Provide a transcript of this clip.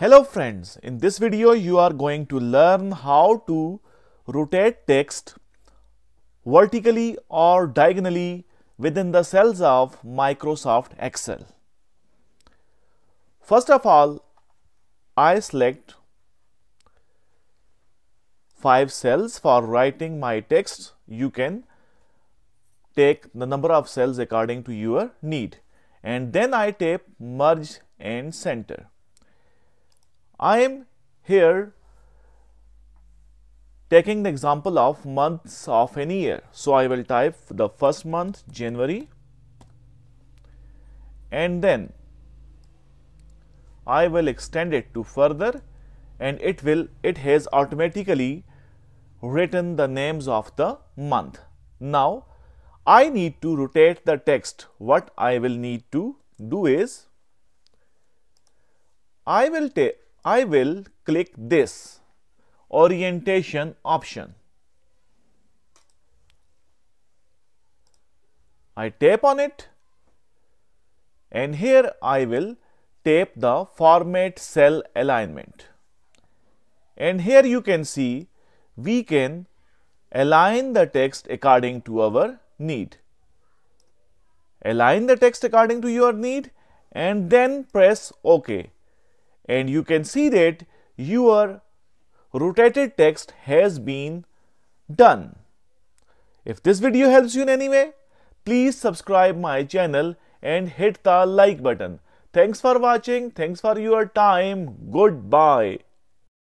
Hello friends, in this video you are going to learn how to rotate text vertically or diagonally within the cells of Microsoft Excel. First of all, I select five cells for writing my text. You can take the number of cells according to your need and then I type merge and center. I am here taking the example of months of any year. So, I will type the first month January and then I will extend it to further and it will it has automatically written the names of the month. Now, I need to rotate the text. What I will need to do is I will take I will click this orientation option. I tap on it and here I will tap the format cell alignment. And here you can see we can align the text according to our need. Align the text according to your need and then press OK and you can see that your rotated text has been done. If this video helps you in any way, please subscribe my channel and hit the like button. Thanks for watching. Thanks for your time. Goodbye.